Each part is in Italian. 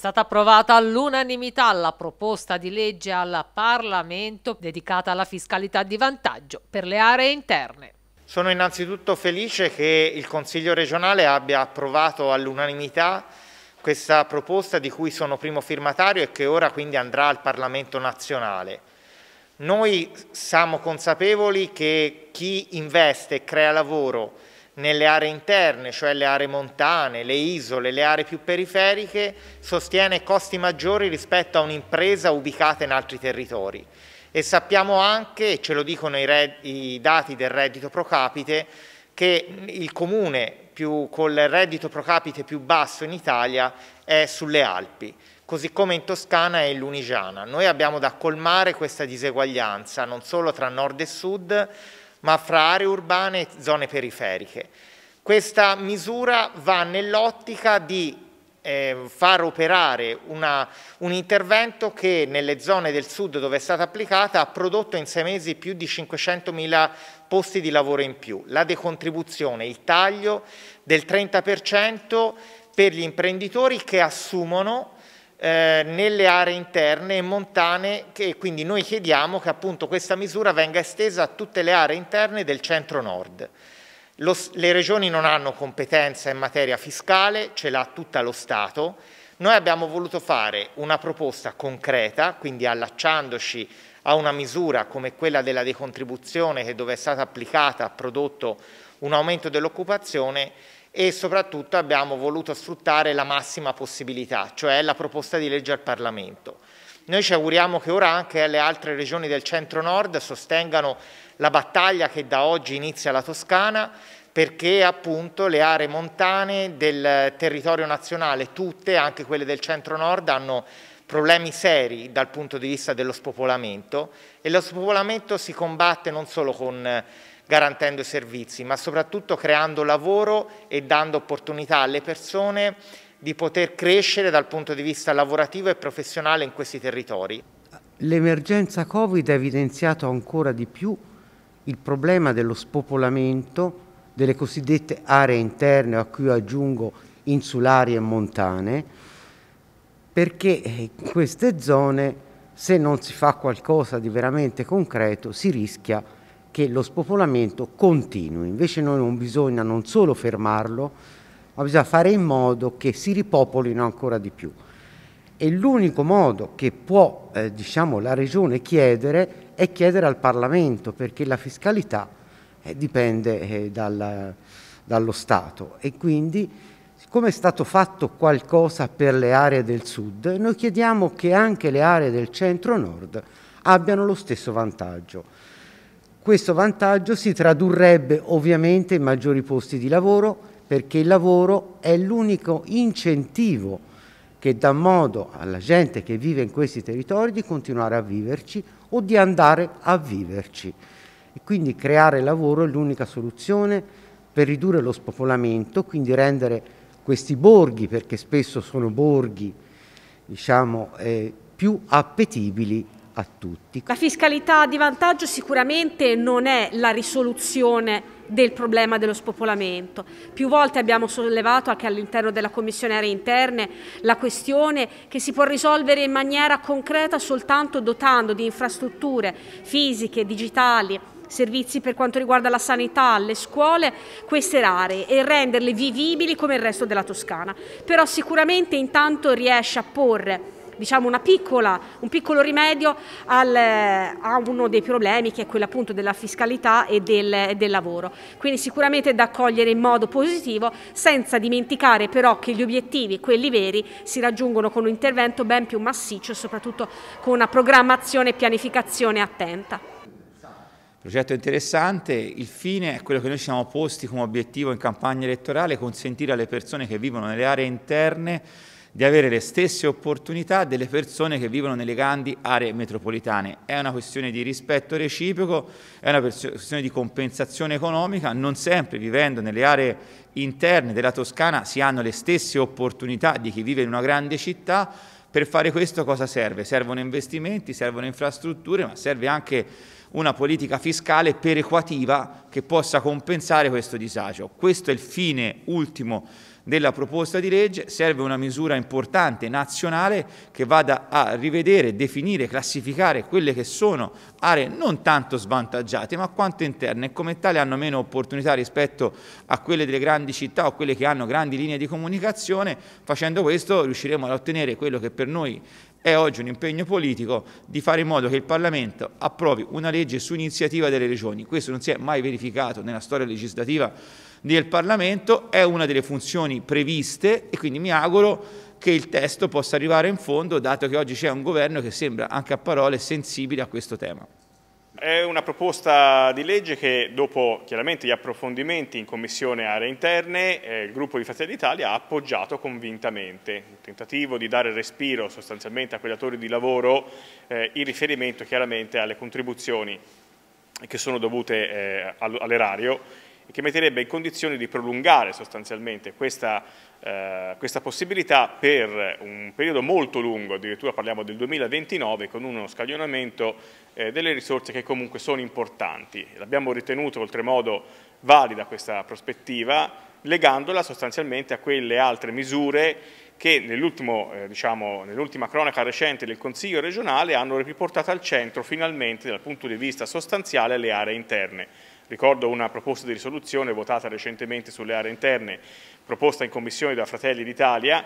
stata approvata all'unanimità la proposta di legge al Parlamento dedicata alla fiscalità di vantaggio per le aree interne. Sono innanzitutto felice che il Consiglio regionale abbia approvato all'unanimità questa proposta di cui sono primo firmatario e che ora quindi andrà al Parlamento nazionale. Noi siamo consapevoli che chi investe e crea lavoro nelle aree interne, cioè le aree montane, le isole, le aree più periferiche, sostiene costi maggiori rispetto a un'impresa ubicata in altri territori. E sappiamo anche, e ce lo dicono i, red, i dati del reddito pro capite, che il comune più, il reddito pro capite più basso in Italia è sulle Alpi, così come in Toscana e in Lunigiana. Noi abbiamo da colmare questa diseguaglianza non solo tra nord e sud, ma fra aree urbane e zone periferiche. Questa misura va nell'ottica di eh, far operare una, un intervento che nelle zone del sud dove è stata applicata ha prodotto in sei mesi più di 500.000 posti di lavoro in più. La decontribuzione, il taglio del 30% per gli imprenditori che assumono eh, nelle aree interne e montane e quindi noi chiediamo che appunto questa misura venga estesa a tutte le aree interne del centro-nord. le regioni non hanno competenza in materia fiscale, ce l'ha tutta lo Stato. Noi abbiamo voluto fare una proposta concreta, quindi allacciandoci a una misura come quella della decontribuzione che dove è stata applicata ha prodotto un aumento dell'occupazione, e soprattutto abbiamo voluto sfruttare la massima possibilità, cioè la proposta di legge al Parlamento. Noi ci auguriamo che ora anche le altre regioni del centro-nord sostengano la battaglia che da oggi inizia la Toscana perché appunto le aree montane del territorio nazionale, tutte, anche quelle del centro-nord, hanno problemi seri dal punto di vista dello spopolamento e lo spopolamento si combatte non solo con garantendo i servizi, ma soprattutto creando lavoro e dando opportunità alle persone di poter crescere dal punto di vista lavorativo e professionale in questi territori. L'emergenza Covid ha evidenziato ancora di più il problema dello spopolamento delle cosiddette aree interne, a cui aggiungo insulari e montane, perché in queste zone se non si fa qualcosa di veramente concreto si rischia che lo spopolamento continui, invece noi non bisogna non solo fermarlo, ma bisogna fare in modo che si ripopolino ancora di più. E l'unico modo che può eh, diciamo, la Regione chiedere è chiedere al Parlamento, perché la fiscalità eh, dipende eh, dal, dallo Stato e quindi siccome è stato fatto qualcosa per le aree del sud, noi chiediamo che anche le aree del centro-nord abbiano lo stesso vantaggio. Questo vantaggio si tradurrebbe ovviamente in maggiori posti di lavoro perché il lavoro è l'unico incentivo che dà modo alla gente che vive in questi territori di continuare a viverci o di andare a viverci. E quindi creare lavoro è l'unica soluzione per ridurre lo spopolamento, quindi rendere questi borghi, perché spesso sono borghi diciamo, eh, più appetibili a tutti. La fiscalità di vantaggio sicuramente non è la risoluzione del problema dello spopolamento. Più volte abbiamo sollevato anche all'interno della Commissione Aree Interne la questione che si può risolvere in maniera concreta soltanto dotando di infrastrutture fisiche, digitali, servizi per quanto riguarda la sanità, le scuole, queste aree e renderle vivibili come il resto della Toscana. Però sicuramente intanto riesce a porre diciamo, piccola, un piccolo rimedio al, eh, a uno dei problemi che è quello appunto della fiscalità e del, del lavoro. Quindi sicuramente da accogliere in modo positivo senza dimenticare però che gli obiettivi, quelli veri, si raggiungono con un intervento ben più massiccio e soprattutto con una programmazione e pianificazione attenta. Progetto interessante, il fine è quello che noi ci siamo posti come obiettivo in campagna elettorale, consentire alle persone che vivono nelle aree interne di avere le stesse opportunità delle persone che vivono nelle grandi aree metropolitane. È una questione di rispetto reciproco, è una questione di compensazione economica, non sempre vivendo nelle aree interne della Toscana si hanno le stesse opportunità di chi vive in una grande città. Per fare questo cosa serve? Servono investimenti, servono infrastrutture, ma serve anche una politica fiscale perequativa che possa compensare questo disagio. Questo è il fine ultimo della proposta di legge, serve una misura importante nazionale che vada a rivedere, definire, classificare quelle che sono aree non tanto svantaggiate ma quanto interne e come tale hanno meno opportunità rispetto a quelle delle grandi città o quelle che hanno grandi linee di comunicazione. Facendo questo riusciremo ad ottenere quello che per noi è oggi un impegno politico di fare in modo che il Parlamento approvi una legge su iniziativa delle regioni. Questo non si è mai verificato nella storia legislativa del Parlamento, è una delle funzioni previste e quindi mi auguro che il testo possa arrivare in fondo, dato che oggi c'è un governo che sembra anche a parole sensibile a questo tema. È una proposta di legge che dopo chiaramente gli approfondimenti in Commissione Aree Interne eh, il gruppo di Fratelli d'Italia ha appoggiato convintamente, il tentativo di dare respiro sostanzialmente a quei datori di lavoro eh, in riferimento chiaramente alle contribuzioni che sono dovute eh, all'erario che metterebbe in condizione di prolungare sostanzialmente questa, eh, questa possibilità per un periodo molto lungo, addirittura parliamo del 2029, con uno scaglionamento eh, delle risorse che comunque sono importanti. L'abbiamo ritenuto oltremodo valida questa prospettiva, legandola sostanzialmente a quelle altre misure che nell'ultima eh, diciamo, nell cronaca recente del Consiglio regionale hanno riportato al centro finalmente dal punto di vista sostanziale le aree interne Ricordo una proposta di risoluzione votata recentemente sulle aree interne, proposta in Commissione da Fratelli d'Italia,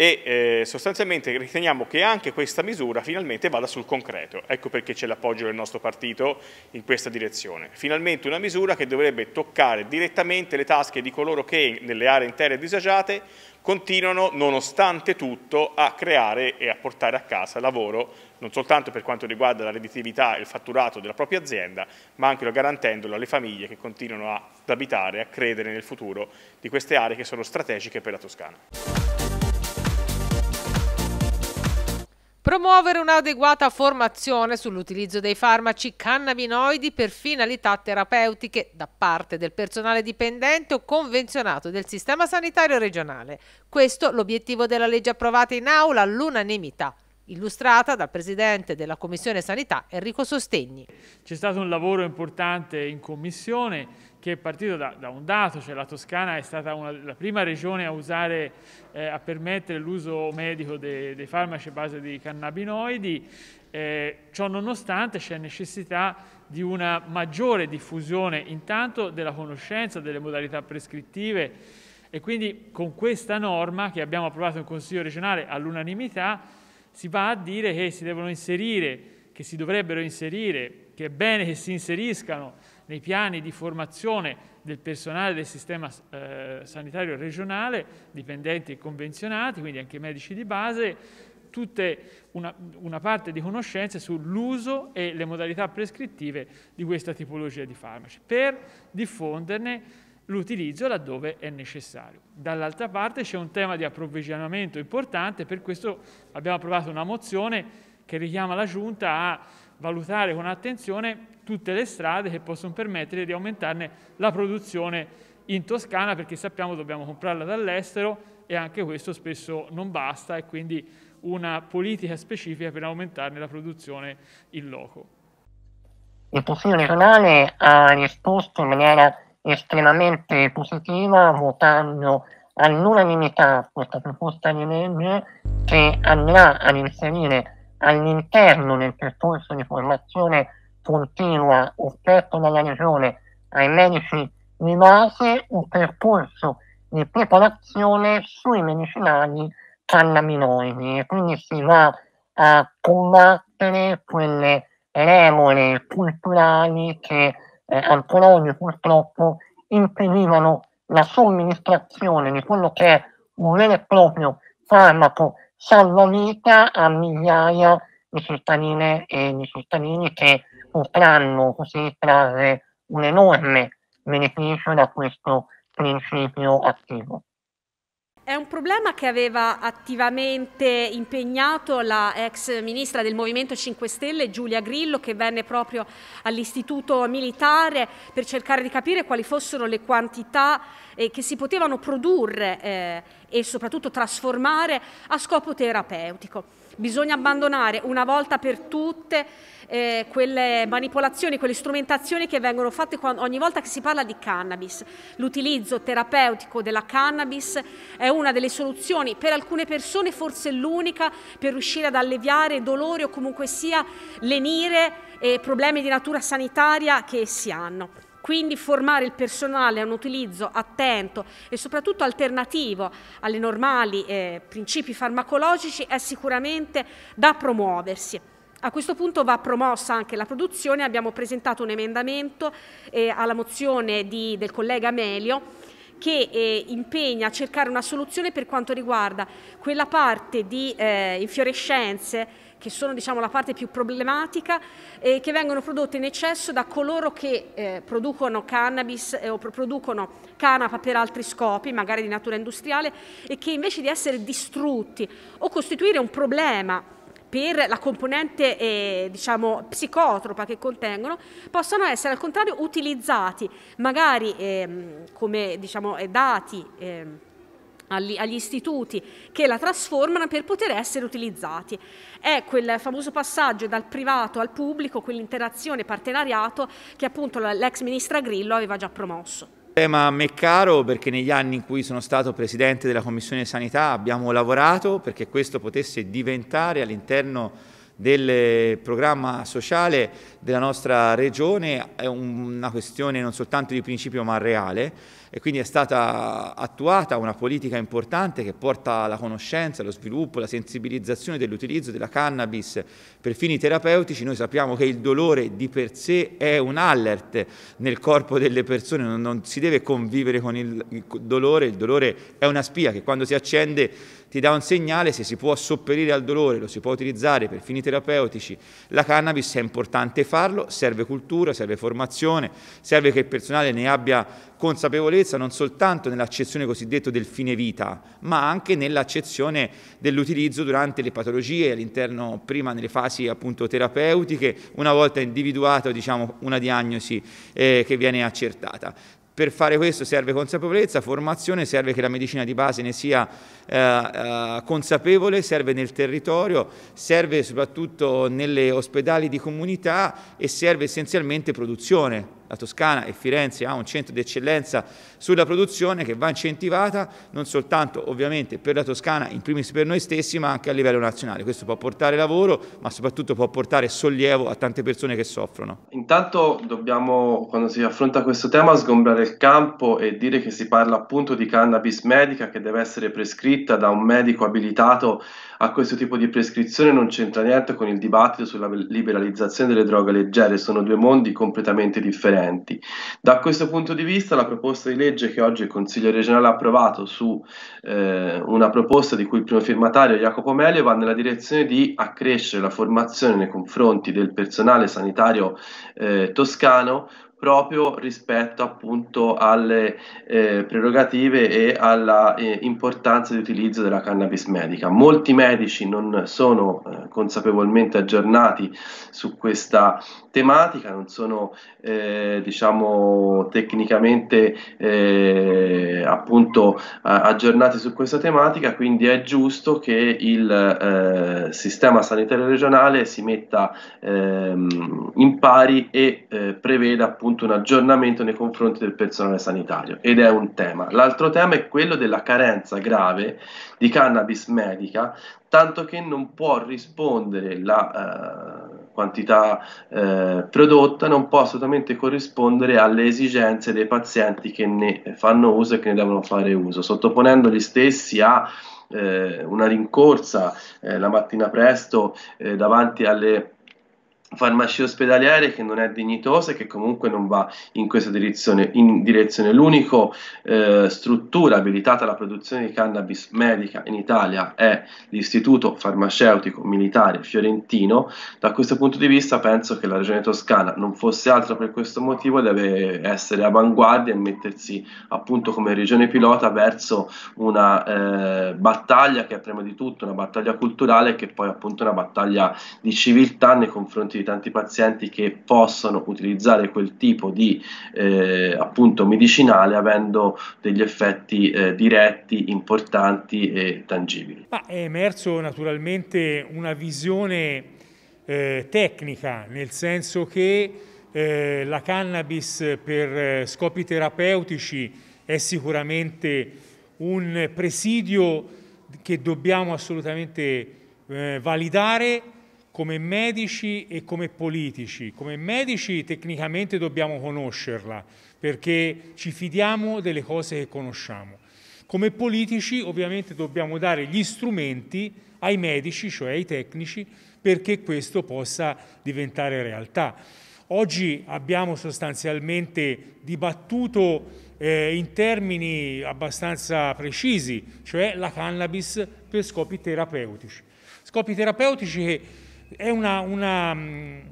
e eh, sostanzialmente riteniamo che anche questa misura finalmente vada sul concreto, ecco perché c'è l'appoggio del nostro partito in questa direzione. Finalmente una misura che dovrebbe toccare direttamente le tasche di coloro che nelle aree intere disagiate continuano nonostante tutto a creare e a portare a casa lavoro non soltanto per quanto riguarda la redditività e il fatturato della propria azienda ma anche garantendolo alle famiglie che continuano ad abitare, a credere nel futuro di queste aree che sono strategiche per la Toscana. promuovere un'adeguata formazione sull'utilizzo dei farmaci cannabinoidi per finalità terapeutiche da parte del personale dipendente o convenzionato del sistema sanitario regionale. Questo l'obiettivo della legge approvata in aula all'unanimità illustrata dal Presidente della Commissione Sanità Enrico Sostegni. C'è stato un lavoro importante in Commissione che è partito da, da un dato, cioè la Toscana è stata una, la prima regione a, usare, eh, a permettere l'uso medico dei, dei farmaci a base di cannabinoidi, eh, ciò nonostante c'è necessità di una maggiore diffusione intanto della conoscenza, delle modalità prescrittive e quindi con questa norma che abbiamo approvato in Consiglio regionale all'unanimità si va a dire che si devono inserire, che si dovrebbero inserire, che è bene che si inseriscano nei piani di formazione del personale del sistema eh, sanitario regionale, dipendenti e convenzionati, quindi anche medici di base, tutte una, una, parte di conoscenze sull'uso e le modalità prescrittive di questa tipologia di farmaci, per diffonderne l'utilizzo laddove è necessario. Dall'altra parte c'è un tema di approvvigionamento importante, per questo abbiamo approvato una mozione che richiama la Giunta a valutare con attenzione tutte le strade che possono permettere di aumentarne la produzione in Toscana perché sappiamo che dobbiamo comprarla dall'estero e anche questo spesso non basta e quindi una politica specifica per aumentarne la produzione in loco. Il Consiglio regionale ha risposto in maniera estremamente positiva votando all'unanimità questa proposta di legge che andrà ad inserire all'interno del percorso di formazione continua offerto dalla Regione ai medici di base un percorso di preparazione sui medicinali cannabinoidi e quindi si va a combattere quelle regole culturali che eh, al purtroppo impedivano la somministrazione di quello che è un vero e proprio farmaco salvavita a migliaia di cittadine e di cittadini che potranno così trarre un enorme beneficio da questo principio attivo. È un problema che aveva attivamente impegnato la ex ministra del Movimento 5 Stelle Giulia Grillo che venne proprio all'istituto militare per cercare di capire quali fossero le quantità eh, che si potevano produrre eh, e soprattutto trasformare a scopo terapeutico. Bisogna abbandonare una volta per tutte eh, quelle manipolazioni, quelle strumentazioni che vengono fatte quando, ogni volta che si parla di cannabis. L'utilizzo terapeutico della cannabis è una delle soluzioni, per alcune persone forse l'unica, per riuscire ad alleviare dolori o comunque sia lenire eh, problemi di natura sanitaria che essi hanno. Quindi formare il personale a un utilizzo attento e soprattutto alternativo alle normali eh, principi farmacologici è sicuramente da promuoversi. A questo punto va promossa anche la produzione, abbiamo presentato un emendamento eh, alla mozione di, del collega Amelio che eh, impegna a cercare una soluzione per quanto riguarda quella parte di eh, infiorescenze che sono diciamo, la parte più problematica, eh, che vengono prodotte in eccesso da coloro che eh, producono cannabis eh, o producono canapa per altri scopi, magari di natura industriale, e che invece di essere distrutti o costituire un problema per la componente eh, diciamo, psicotropa che contengono, possono essere al contrario utilizzati magari eh, come diciamo, eh, dati. Eh, agli, agli, istituti che la trasformano per poter essere utilizzati. È quel famoso passaggio dal privato al pubblico, quell'interazione partenariato che appunto l'ex ministra Grillo aveva già promosso. Il eh, tema mi è caro perché negli anni in cui sono stato presidente della Commissione Sanità abbiamo lavorato perché questo potesse diventare all'interno del programma sociale della nostra regione una questione non soltanto di principio ma reale e quindi è stata attuata una politica importante che porta alla conoscenza, allo sviluppo, alla sensibilizzazione dell'utilizzo della cannabis per fini terapeutici. Noi sappiamo che il dolore di per sé è un alert nel corpo delle persone, non, non si deve convivere con il, il dolore, il dolore è una spia che quando si accende ti dà un segnale, se si può sopperire al dolore, lo si può utilizzare per fini terapeutici, la cannabis è importante farlo, serve cultura, serve formazione, serve che il personale ne abbia consapevolezza non soltanto nell'accezione cosiddetta del fine vita, ma anche nell'accezione dell'utilizzo durante le patologie, all'interno prima nelle fasi appunto terapeutiche, una volta individuata diciamo, una diagnosi eh, che viene accertata. Per fare questo serve consapevolezza, formazione, serve che la medicina di base ne sia eh, eh, consapevole, serve nel territorio, serve soprattutto nelle ospedali di comunità e serve essenzialmente produzione, la Toscana e Firenze ha un centro di eccellenza sulla produzione che va incentivata non soltanto ovviamente per la Toscana, in primis per noi stessi, ma anche a livello nazionale. Questo può portare lavoro, ma soprattutto può portare sollievo a tante persone che soffrono. Intanto dobbiamo, quando si affronta questo tema, sgombrare il campo e dire che si parla appunto di cannabis medica che deve essere prescritta da un medico abilitato a questo tipo di prescrizione, non c'entra niente con il dibattito sulla liberalizzazione delle droghe leggere, sono due mondi completamente differenti eventi. Da questo punto di vista la proposta di legge che oggi il Consiglio regionale ha approvato su eh, una proposta di cui il primo firmatario Jacopo Melio va nella direzione di accrescere la formazione nei confronti del personale sanitario eh, toscano proprio rispetto appunto alle eh, prerogative e alla eh, importanza di utilizzo della cannabis medica. Molti medici non sono eh, consapevolmente aggiornati su questa tematica, non sono eh, diciamo tecnicamente eh, appunto aggiornati su questa tematica, quindi è giusto che il eh, sistema sanitario regionale si metta ehm, in pari e preveda appunto appunto un aggiornamento nei confronti del personale sanitario ed è un tema. L'altro tema è quello della carenza grave di cannabis medica, tanto che non può rispondere la eh, quantità eh, prodotta, non può assolutamente corrispondere alle esigenze dei pazienti che ne fanno uso e che ne devono fare uso, sottoponendo gli stessi a eh, una rincorsa eh, la mattina presto eh, davanti alle farmacia ospedaliere che non è dignitosa e che comunque non va in questa direzione. In direzione. L'unica eh, struttura abilitata alla produzione di cannabis medica in Italia è l'Istituto Farmaceutico Militare Fiorentino. Da questo punto di vista penso che la regione toscana non fosse altro per questo motivo deve essere avanguardia e mettersi appunto come regione pilota verso una eh, battaglia che è prima di tutto una battaglia culturale e che poi appunto una battaglia di civiltà nei confronti di tanti pazienti che possono utilizzare quel tipo di eh, appunto medicinale avendo degli effetti eh, diretti, importanti e tangibili. Ma è emerso naturalmente una visione eh, tecnica, nel senso che eh, la cannabis per eh, scopi terapeutici è sicuramente un presidio che dobbiamo assolutamente eh, validare come medici e come politici. Come medici tecnicamente dobbiamo conoscerla perché ci fidiamo delle cose che conosciamo. Come politici ovviamente dobbiamo dare gli strumenti ai medici, cioè ai tecnici, perché questo possa diventare realtà. Oggi abbiamo sostanzialmente dibattuto eh, in termini abbastanza precisi, cioè la cannabis per scopi terapeutici. Scopi terapeutici che è una, una,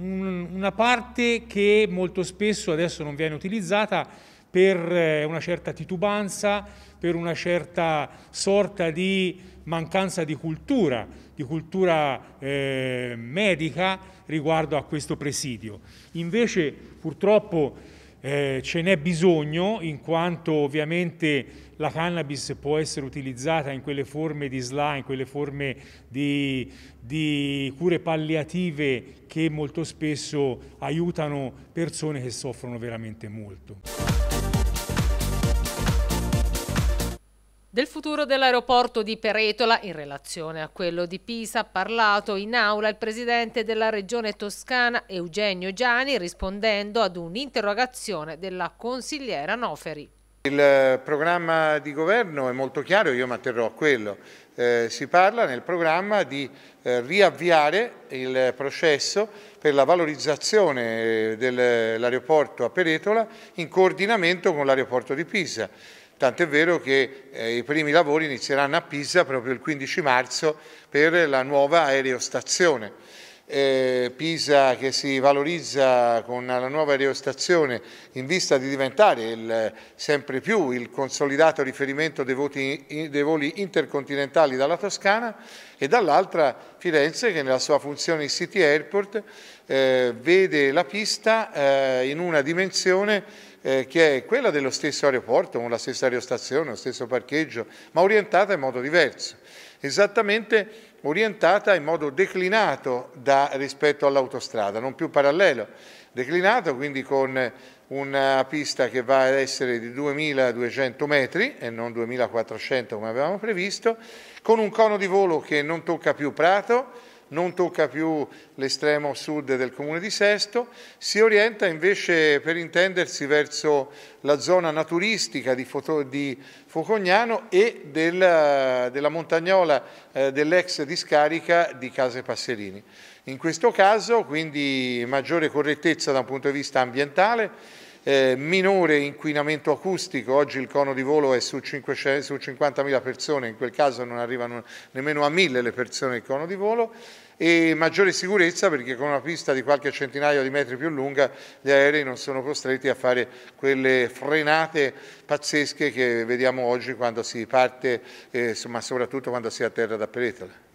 una, parte che molto spesso adesso non viene utilizzata per eh, una certa titubanza, per una certa sorta di mancanza di cultura, di cultura eh, medica riguardo a questo presidio. Invece purtroppo eh, ce n'è bisogno in quanto ovviamente la cannabis può essere utilizzata in quelle forme di SLA, in quelle forme di, di cure palliative che molto spesso aiutano persone che soffrono veramente molto. Del futuro dell'aeroporto di Peretola in relazione a quello di Pisa ha parlato in aula il presidente della regione toscana Eugenio Giani rispondendo ad un'interrogazione della consigliera Noferi. Il programma di governo è molto chiaro, io mi atterrò a quello. Eh, si parla nel programma di eh, riavviare il processo per la valorizzazione eh, dell'aeroporto a Peretola in coordinamento con l'aeroporto di Pisa. Tant'è vero che eh, i primi lavori inizieranno a Pisa proprio il 15 marzo per la nuova aerostazione eh, Pisa che si valorizza con la nuova aerostazione in vista di diventare il, sempre più il consolidato riferimento dei, voti, dei voli intercontinentali dalla Toscana e dall'altra Firenze che nella sua funzione City Airport eh, vede la pista eh, in una dimensione eh, che è quella dello stesso aeroporto, con la stessa aerostazione, lo stesso parcheggio, ma orientata in modo diverso. Esattamente orientata in modo declinato da, rispetto all'autostrada, non più parallelo, declinato quindi con una pista che va ad essere di 2200 metri e non 2400 come avevamo previsto, con un cono di volo che non tocca più Prato, non tocca più l'estremo sud del comune di Sesto, si orienta invece per intendersi verso la zona naturistica di, Foto, di Focognano e del, della montagnola eh, dell'ex discarica di Case Passerini. In questo caso quindi maggiore correttezza da un punto di vista ambientale, eh, minore inquinamento acustico, oggi il cono di volo è su, 500, su 50.000 persone, in quel caso non arrivano nemmeno a 1.000 le persone il cono di volo, e maggiore sicurezza perché con una pista di qualche centinaio di metri più lunga gli aerei non sono costretti a fare quelle frenate pazzesche che vediamo oggi quando si parte, eh, ma soprattutto quando si atterra da Pretole.